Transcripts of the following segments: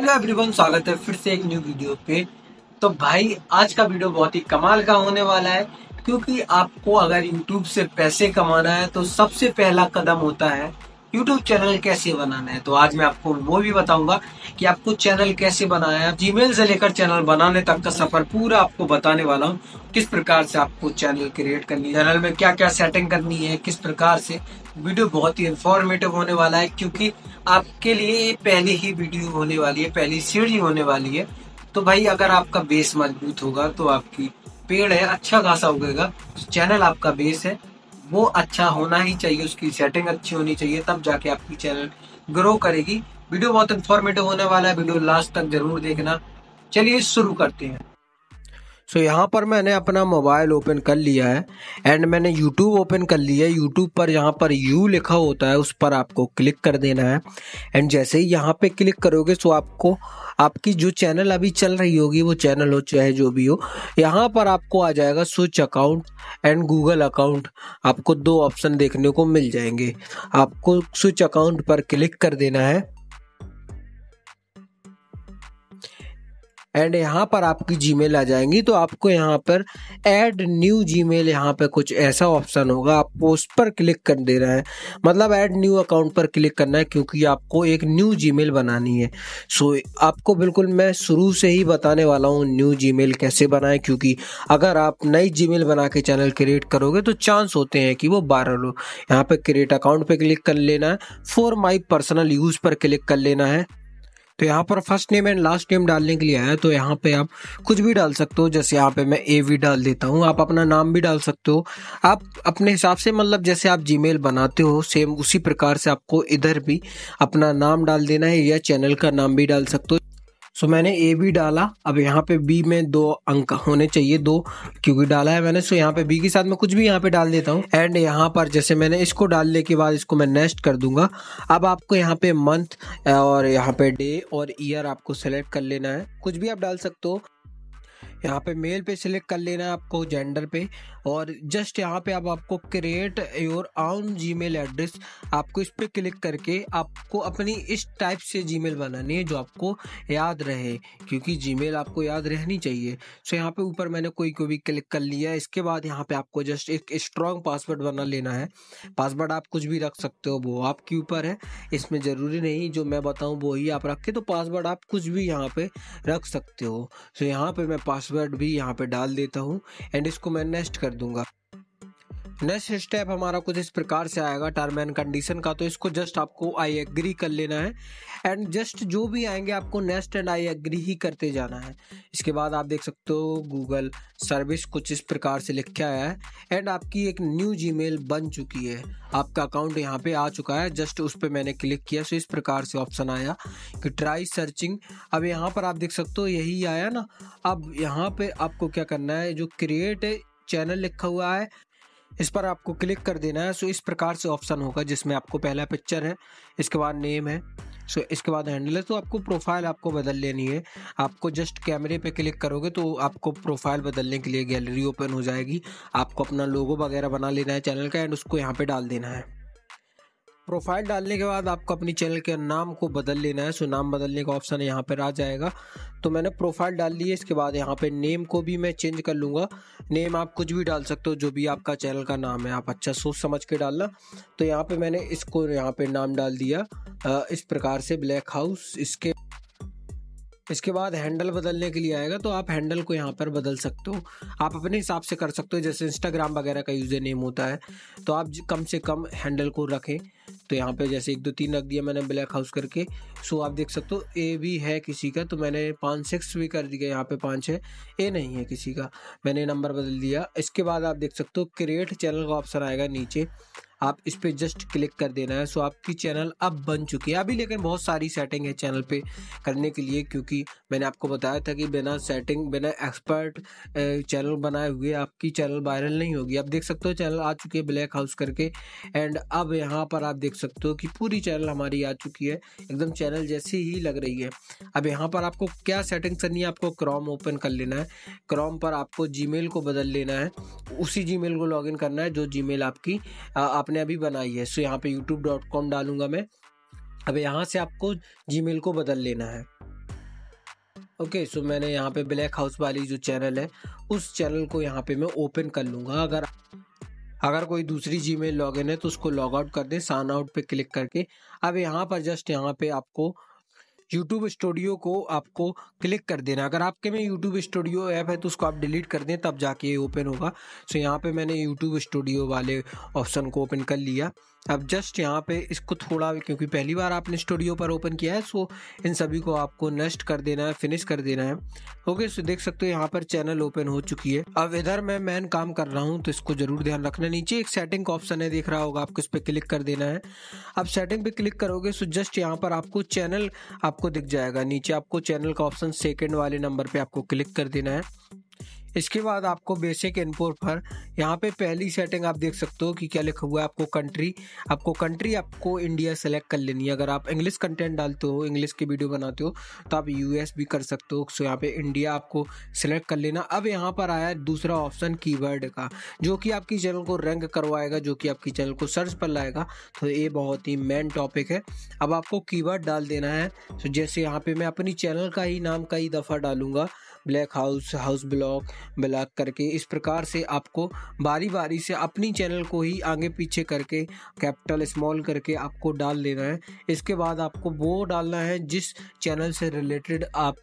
hello everyone स्वागत है फिर से एक न्यू वीडियो पे तो भाई आज का वीडियो बहुत ही कमाल का होने वाला है क्योंकि आपको अगर यूट्यूब से पैसे कमाना है तो सबसे पहला कदम होता है यूट्यूब चैनल कैसे बनाना है तो आज मैं आपको वो भी बताऊंगा कि आपको चैनल कैसे बनाना है जीमेल से लेकर चैनल बनाने तक का सफर पूरा आपको बताने वाला हूँ किस प्रकार से आपको चैनल क्रिएट करनी है चैनल में क्या क्या सेटिंग करनी है किस प्रकार से वीडियो बहुत ही इन्फॉर्मेटिव होने वाला है क्योंकि आपके लिए ये पहली ही वीडियो होने वाली है पहली सीढ़ी होने वाली है तो भाई अगर आपका बेस मजबूत होगा तो आपकी पेड़ है अच्छा खासा उगेगा चैनल आपका बेस है वो अच्छा होना ही चाहिए उसकी सेटिंग अच्छी होनी चाहिए तब जाके आपकी चैनल ग्रो करेगी वीडियो बहुत इन्फॉर्मेटिव होने वाला है वीडियो लास्ट तक जरूर देखना चलिए शुरू करते हैं सो so, यहाँ पर मैंने अपना मोबाइल ओपन कर लिया है एंड मैंने यूट्यूब ओपन कर लिया है यूट्यूब पर यहाँ पर यू लिखा होता है उस पर आपको क्लिक कर देना है एंड जैसे ही यहाँ पे क्लिक करोगे सो आपको आपकी जो चैनल अभी चल रही होगी वो चैनल हो चाहे जो भी हो यहाँ पर आपको आ जाएगा switch account and Google account आपको दो ऑप्शन देखने को मिल जाएंगे आपको स्विच अकाउंट पर क्लिक कर देना है एंड यहाँ पर आपकी मेल आ जाएंगी तो आपको यहाँ पर ऐड न्यू जी मेल यहाँ पर कुछ ऐसा ऑप्शन होगा आपको उस पर क्लिक कर देना है मतलब ऐड न्यू अकाउंट पर क्लिक करना है क्योंकि आपको एक न्यू मेल बनानी है सो आपको बिल्कुल मैं शुरू से ही बताने वाला हूँ न्यू मेल कैसे बनाएं क्योंकि अगर आप नई मेल बना के चैनल क्रिएट करोगे तो चांस होते हैं कि वो बारह लोग यहाँ पर क्रिएट अकाउंट पर क्लिक कर लेना है फॉर माई पर्सनल यूज़ पर क्लिक कर लेना है तो यहाँ पर first name and last name डालने के लिए आया तो यहाँ पे आप कुछ भी डाल सकते हो जैसे यहाँ पे मैं ए वी डाल देता हूँ आप अपना नाम भी डाल सकते हो आप अपने हिसाब से मतलब जैसे आप जी बनाते हो सेम उसी प्रकार से आपको इधर भी अपना नाम डाल देना है या चैनल का नाम भी डाल सकते हो सो मैंने ए बी डाला अब यहाँ पे बी में दो अंक होने चाहिए दो क्योंकि डाला है मैंने सो यहाँ पे बी के साथ में कुछ भी यहाँ पे डाल देता हूँ एंड यहाँ पर जैसे मैंने इसको डालने के बाद इसको मैं नेक्स्ट कर दूंगा अब आपको यहाँ पे मंथ और यहाँ पे डे और ईयर आपको सेलेक्ट कर लेना है कुछ भी आप डाल सकते हो यहाँ पे मेल पे सिलेक्ट कर लेना है आपको जेंडर पे और जस्ट यहाँ पे आप आपको create your own G address आपको इस पर क्लिक करके आपको अपनी इस टाइप से जी बनानी है जो आपको याद रहे क्योंकि जी आपको याद रहनी चाहिए सो यहाँ पे ऊपर मैंने कोई को भी क्लिक कर लिया इसके बाद यहाँ पे आपको जस्ट एक स्ट्रॉन्ग पासवर्ड बना लेना है पासवर्ड आप कुछ भी रख सकते हो वो आपके ऊपर है इसमें ज़रूरी नहीं जो मैं बताऊँ वो ही आप रखें तो पासवर्ड आप कुछ भी यहाँ पर रख सकते हो सो यहाँ पर मैं पासवर्ड भी यहाँ पर डाल देता हूँ एंड इसको मैं नेक्स्ट कर कर दूंगा नेक्स्ट स्टेप हमारा कुछ इस प्रकार से आएगा टर्म एंड कंडीशन का तो इसको जस्ट आपको आई एग्री कर लेना है एंड जस्ट जो भी आएंगे आपको नेक्स्ट एंड आई एग्री ही करते जाना है इसके बाद आप देख सकते हो गूगल सर्विस कुछ इस प्रकार से लिखा है एंड आपकी एक न्यू जी बन चुकी है आपका अकाउंट यहाँ पे आ चुका है जस्ट उस पर मैंने क्लिक किया सो इस प्रकार से ऑप्शन आया कि ट्राई सर्चिंग अब यहाँ पर आप देख सकते हो यही आया ना अब यहाँ पर आपको क्या करना है जो क्रिएट चैनल लिखा हुआ है इस पर आपको क्लिक कर देना है सो इस प्रकार से ऑप्शन होगा जिसमें आपको पहला पिक्चर है इसके बाद नेम है सो इसके बाद हैंडल है तो आपको प्रोफाइल आपको बदल लेनी है आपको जस्ट कैमरे पे क्लिक करोगे तो आपको प्रोफाइल बदलने के लिए गैलरी ओपन हो जाएगी आपको अपना लोगो वगैरह बना लेना है चैनल का एंड उसको यहाँ पे डाल देना है प्रोफाइल डालने के बाद आपको अपनी चैनल के नाम को बदल लेना है सो नाम बदलने का ऑप्शन यहाँ पर आ जाएगा तो मैंने प्रोफाइल डाल ली है इसके बाद यहाँ पे नेम को भी मैं चेंज कर लूँगा नेम आप कुछ भी डाल सकते हो जो भी आपका चैनल का नाम है आप अच्छा सोच समझ के डालना तो यहाँ पे मैंने इसको यहाँ पे नाम डाल दिया इस प्रकार से ब्लैक हाउस इसके इसके बाद हैंडल बदलने के लिए आएगा तो आप हैंडल को यहाँ पर बदल सकते हो आप अपने हिसाब से कर सकते हो जैसे इंस्टाग्राम वगैरह का यूज़र नेम होता है तो आप कम से कम हैंडल को रखें तो यहाँ पे जैसे एक दो तीन रख दिया मैंने ब्लैक हाउस करके सो आप देख सकते हो ए भी है किसी का तो मैंने पाँच सिक्स भी कर दिया यहाँ पे पाँच है ए नहीं है किसी का मैंने नंबर बदल दिया इसके बाद आप देख सकते हो क्रिएट चैनल का ऑप्शन आएगा नीचे आप इस पर जस्ट क्लिक कर देना है सो आपकी चैनल अब बन चुकी है अभी लेकिन बहुत सारी सेटिंग है चैनल पे करने के लिए क्योंकि मैंने आपको बताया था कि बिना सेटिंग बिना एक्सपर्ट चैनल बनाए हुए आपकी चैनल वायरल नहीं होगी आप देख सकते हो चैनल आ चुकी है ब्लैक हाउस करके एंड अब यहाँ पर आप देख सकते हो कि पूरी चैनल हमारी आ चुकी है एकदम चैनल जैसी ही लग रही है अब यहाँ पर आपको क्या सेटिंग करनी है आपको क्रॉम ओपन कर लेना है क्रॉम पर आपको जी को बदल लेना है उसी जी को लॉग करना है जो जी आपकी आपने आपने अभी बनाई है सो यहाँ पे यूट्यूब डॉट कॉम डालूंगा मैं अब यहाँ से आपको जी को बदल लेना है ओके okay, सो so मैंने यहाँ पे ब्लैक हाउस वाली जो चैनल है उस चैनल को यहाँ पे मैं ओपन कर लूँगा अगर अगर कोई दूसरी जी मेल लॉग है तो उसको लॉग आउट कर दें साइन आउट पे क्लिक करके अब यहाँ पर जस्ट यहाँ पे आपको यूट्यूब स्टूडियो को आपको क्लिक कर देना अगर आपके में यूट्यूब स्टूडियो ऐप है तो उसको आप डिलीट कर दें तब जाके ये ओपन होगा सो यहाँ पे मैंने यूट्यूब स्टूडियो वाले ऑप्शन को ओपन कर लिया अब जस्ट यहाँ पे इसको थोड़ा क्योंकि पहली बार आपने स्टूडियो पर ओपन किया है सो इन सभी को आपको नष्ट कर देना है फिनिश कर देना है ओके सो देख सकते हो यहाँ पर चैनल ओपन हो चुकी है अब इधर मैं मैन काम कर रहा हूँ तो इसको जरूर ध्यान रखना नीचे एक सेटिंग का ऑप्शन है देख रहा होगा आपको इस पर क्लिक कर देना है अब सेटिंग पे क्लिक करोगे सो जस्ट यहाँ पर आपको चैनल आपको दिख जाएगा नीचे आपको चैनल का ऑप्शन सेकेंड वाले नंबर पर आपको क्लिक कर देना है इसके बाद आपको बेसिक इनपुट पर यहाँ पे पहली सेटिंग आप देख सकते हो कि क्या लिखा हुआ है आपको कंट्री आपको कंट्री आपको इंडिया सेलेक्ट कर लेनी है अगर आप इंग्लिश कंटेंट डालते हो इंग्लिश की वीडियो बनाते हो तो आप यूएस भी कर सकते हो सो यहाँ पे इंडिया आपको सेलेक्ट कर लेना अब यहाँ पर आया दूसरा ऑप्शन की का जो कि आपकी चैनल को रैंक करवाएगा जो कि आपकी चैनल को सर्च पर लाएगा तो ये बहुत ही मेन टॉपिक है अब आपको की डाल देना है तो जैसे यहाँ पर मैं अपनी चैनल का ही नाम कई दफ़ा डालूंगा black house house block block करके इस प्रकार से आपको बारी बारी से अपनी चैनल को ही आगे पीछे करके कैपिटल स्मॉल करके आपको डाल देना है इसके बाद आपको वो डालना है जिस चैनल से रिलेटेड आप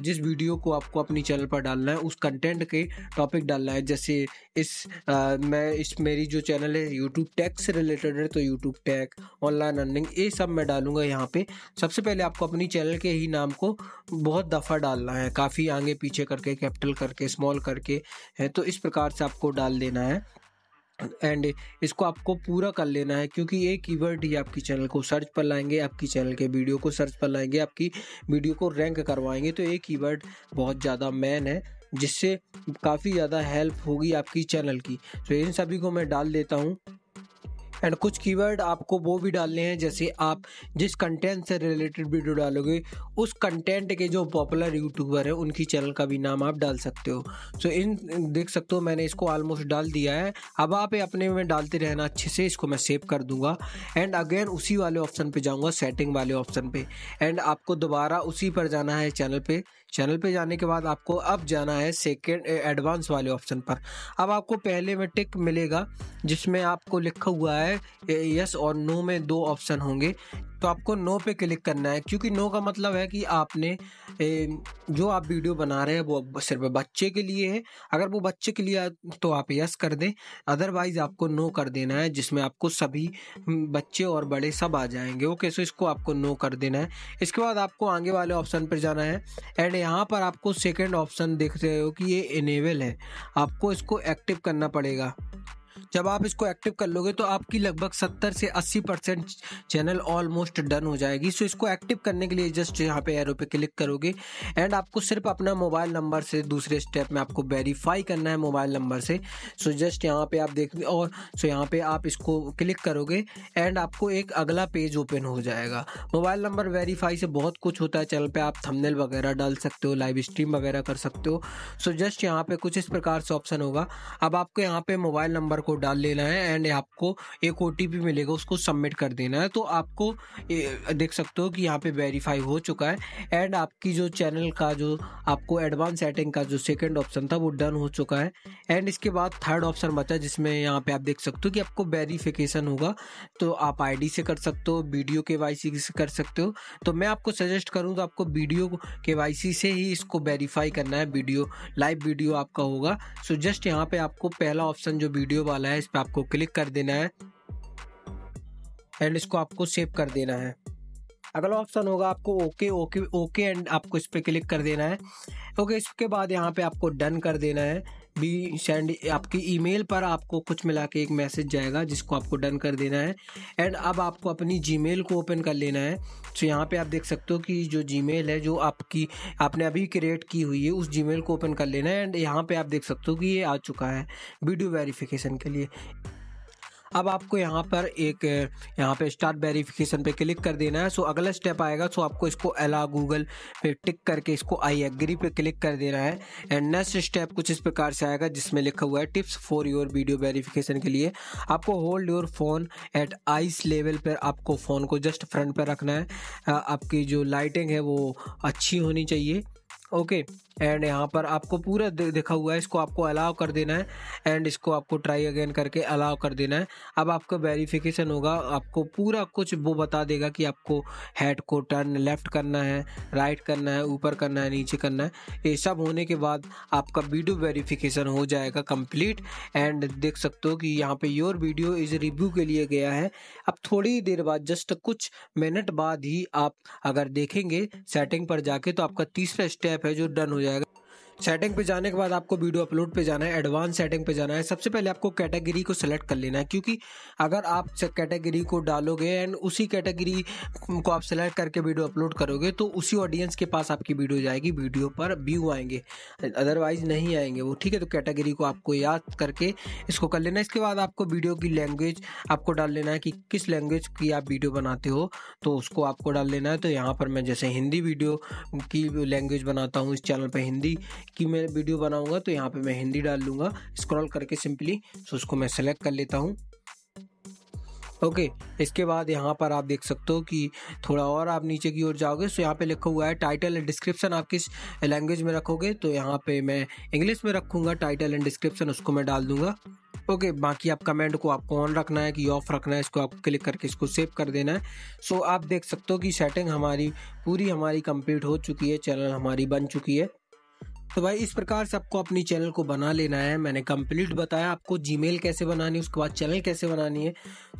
जिस वीडियो को आपको अपनी चैनल पर डालना है उस कंटेंट के टॉपिक डालना है जैसे इस आ, मैं इस मेरी जो चैनल है यूट्यूब टैक्स से रिलेटेड है तो यूट्यूब टैग ऑनलाइन अर्निंग ये सब मैं डालूंगा यहाँ पे सबसे पहले आपको अपनी चैनल के ही नाम को बहुत दफ़ा डालना है काफ़ी आगे पीछे करके कैपिटल करके स्मॉल करके है तो इस प्रकार से आपको डाल देना है एंड इसको आपको पूरा कर लेना है क्योंकि ये कीवर्ड ही आपकी चैनल को सर्च पर लाएंगे आपकी चैनल के वीडियो को सर्च पर लाएंगे आपकी वीडियो को रैंक करवाएंगे तो ये कीवर्ड बहुत ज़्यादा मैन है जिससे काफ़ी ज़्यादा हेल्प होगी आपकी चैनल की तो इन सभी को मैं डाल देता हूँ एंड कुछ कीवर्ड आपको वो भी डालने हैं जैसे आप जिस कंटेंट से रिलेटेड वीडियो डालोगे उस कंटेंट के जो पॉपुलर यूट्यूबर हैं उनकी चैनल का भी नाम आप डाल सकते हो सो so, इन देख सकते हो मैंने इसको ऑलमोस्ट डाल दिया है अब आप अपने में डालते रहना अच्छे से इसको मैं सेव कर दूंगा एंड अगेन उसी वाले ऑप्शन पर जाऊँगा सेटिंग वाले ऑप्शन पर एंड आपको दोबारा उसी पर जाना है चैनल पर चैनल पे जाने के बाद आपको अब जाना है सेकेंड एडवांस वाले ऑप्शन पर अब आपको पहले में टिक मिलेगा जिसमें आपको लिखा हुआ है यस और नो में दो ऑप्शन होंगे तो आपको नो पे क्लिक करना है क्योंकि नो का मतलब है कि आपने ए, जो आप वीडियो बना रहे हैं वो सिर्फ बच्चे के लिए है अगर वो बच्चे के लिए तो आप यस कर दें अदरवाइज आपको नो कर देना है जिसमें आपको सभी हम्म, बच्चे और बड़े सब आ जाएंगे ओके सो इसको आपको नो कर देना है इसके बाद आपको आगे वाले ऑप्शन पर जाना है एंड यहाँ पर आपको सेकेंड ऑप्शन देख रहे हो कि ये इनेबल है आपको इसको एक्टिव करना पड़ेगा जब आप इसको एक्टिव कर लोगे तो आपकी लगभग सत्तर से अस्सी परसेंट चैनल ऑलमोस्ट डन हो जाएगी सो इसको एक्टिव करने के लिए जस्ट यहाँ पे एरो पे क्लिक करोगे एंड आपको सिर्फ अपना मोबाइल नंबर से दूसरे स्टेप में आपको वेरीफाई करना है मोबाइल नंबर से सो जस्ट यहाँ पे आप देख और सो यहाँ पे आप इसको क्लिक करोगे एंड आपको एक अगला पेज ओपन हो जाएगा मोबाइल नंबर वेरीफाई से बहुत कुछ होता है चैनल पर आप थमनेल वगैरह डाल सकते हो लाइव स्ट्रीम वगैरह कर सकते हो सो जस्ट यहाँ पे कुछ इस प्रकार से ऑप्शन होगा अब आपको यहाँ पे मोबाइल नंबर को डाल लेना है एंड आपको एक ओ मिलेगा उसको सबमिट कर देना है तो आपको देख सकते हो कि यहाँ पे वेरीफाई हो चुका है एंड आपकी जो चैनल का जो आपको एडवांस सेटिंग का जो सेकेंड ऑप्शन था वो डन हो चुका है एंड इसके बाद थर्ड ऑप्शन बचा जिसमें यहाँ पे आप देख सकते हो कि आपको वेरीफिकेशन होगा तो आप आईडी से कर सकते हो वीडियो के से कर सकते हो तो मैं आपको सजेस्ट करूँ तो आपको वीडियो के से ही इसको वेरीफाई करना है वीडियो लाइव वीडियो आपका होगा सो जस्ट यहाँ पे आपको पहला ऑप्शन जो वीडियो वाला वाला है इस पर आपको क्लिक कर देना है एंड इसको आपको सेव कर देना है अगला ऑप्शन होगा आपको ओके ओके ओके एंड आपको इस पर क्लिक कर देना है ओके इसके बाद यहाँ पे आपको डन कर देना है भी सेंड आपकी ईमेल पर आपको कुछ मिला के एक मैसेज जाएगा जिसको आपको डन कर देना है एंड अब आपको अपनी जी को ओपन कर लेना है तो यहाँ पे आप देख सकते हो कि जो जी है जो आपकी आपने अभी क्रिएट की हुई है उस जी को ओपन कर लेना है एंड यहाँ पे आप देख सकते हो कि ये आ चुका है वीडियो वेरिफिकेशन के लिए अब आपको यहाँ पर एक यहाँ पे स्टार्ट वेरिफिकेशन पे क्लिक कर देना है सो अगला स्टेप आएगा सो आपको इसको अला गूगल पे टिक करके इसको आई एग्री पे क्लिक कर देना है एंड नेक्स्ट स्टेप कुछ इस प्रकार से आएगा जिसमें लिखा हुआ है tips for your video verification के लिए आपको hold your phone at eye level पर आपको फ़ोन को जस्ट फ्रंट पर रखना है आपकी जो लाइटिंग है वो अच्छी होनी चाहिए ओके एंड यहाँ पर आपको पूरा दिखा हुआ है इसको आपको अलाउ कर देना है एंड इसको आपको ट्राई अगेन करके अलाउ कर देना है अब आपका वेरिफिकेशन होगा आपको पूरा कुछ वो बता देगा कि आपको हेड को टर्न लेफ़्ट करना है राइट करना है ऊपर करना है नीचे करना है ये सब होने के बाद आपका वीडियो वेरीफिकेशन हो जाएगा कम्प्लीट एंड देख सकते हो कि यहाँ पर योर वीडियो इस रिव्यू के लिए गया है अब थोड़ी देर बाद जस्ट कुछ मिनट बाद ही आप अगर देखेंगे सेटिंग पर जाके तो आपका तीसरा स्टेप ऐप है जो डन हो जाएगा सेटिंग पे जाने के बाद आपको वीडियो अपलोड पे जाना है एडवांस सेटिंग पे जाना है सबसे पहले आपको कैटेगरी को सेलेक्ट कर लेना है क्योंकि अगर आप कैटेगरी को डालोगे एंड उसी कैटेगरी को आप सेलेक्ट करके वीडियो अपलोड करोगे तो उसी ऑडियंस के पास आपकी वीडियो जाएगी वीडियो पर व्यू आएंगे अदरवाइज नहीं आएंगे वो ठीक है तो कैटेगरी को आपको याद करके इसको कर लेना है इसके बाद आपको वीडियो की लैंग्वेज आपको डाल लेना है कि किस लैंग्वेज की आप वीडियो बनाते हो तो उसको आपको डाल लेना है तो यहाँ पर मैं जैसे हिंदी वीडियो की लैंग्वेज बनाता हूँ इस चैनल पर हिंदी कि मैं वीडियो बनाऊँगा तो यहाँ पर मैं हिंदी डाल लूँगा स्क्रॉल करके सिंपली सो तो उसको मैं सेलेक्ट कर लेता हूँ ओके okay, इसके बाद यहाँ पर आप देख सकते हो कि थोड़ा और आप नीचे की ओर जाओगे सो तो यहाँ पे लिखा हुआ है टाइटल एंड डिस्क्रिप्शन आप किस लैंग्वेज में रखोगे तो यहाँ पे मैं इंग्लिश में रखूँगा टाइटल एंड डिस्क्रिप्शन उसको मैं डाल दूँगा ओके okay, बाकी आप कमेंट को आपको ऑन रखना है कि ऑफ रखना है इसको आप क्लिक करके इसको सेव कर देना है सो आप देख सकते हो कि सेटिंग हमारी पूरी हमारी कम्प्लीट हो चुकी है चैनल हमारी बन चुकी है तो भाई इस प्रकार से आपको अपनी चैनल को बना लेना है मैंने कंप्लीट बताया आपको जी कैसे बनानी है उसके बाद चैनल कैसे बनानी है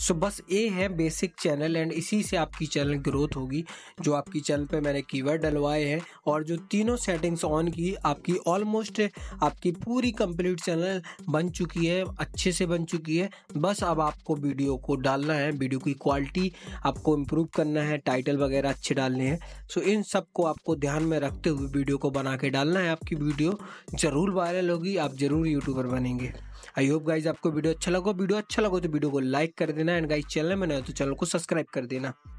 सो बस ये है बेसिक चैनल एंड इसी से आपकी चैनल ग्रोथ होगी जो आपकी चैनल पे मैंने कीवर्ड डलवाए हैं और जो तीनों सेटिंग्स ऑन की आपकी ऑलमोस्ट आपकी पूरी कंप्लीट चैनल बन चुकी है अच्छे से बन चुकी है बस अब आपको वीडियो को डालना है वीडियो की क्वालिटी आपको इम्प्रूव करना है टाइटल वगैरह अच्छे डालने हैं सो इन सबको आपको ध्यान में रखते हुए वीडियो को बना के डालना है आपकी की वीडियो ज़रूर वायरल होगी आप ज़रूर यूट्यूबर बनेंगे आई होप गाइज आपको वीडियो अच्छा लगा वीडियो अच्छा लगा तो वीडियो को लाइक कर देना एंड गाइज चैनल में नए तो चैनल को सब्सक्राइब कर देना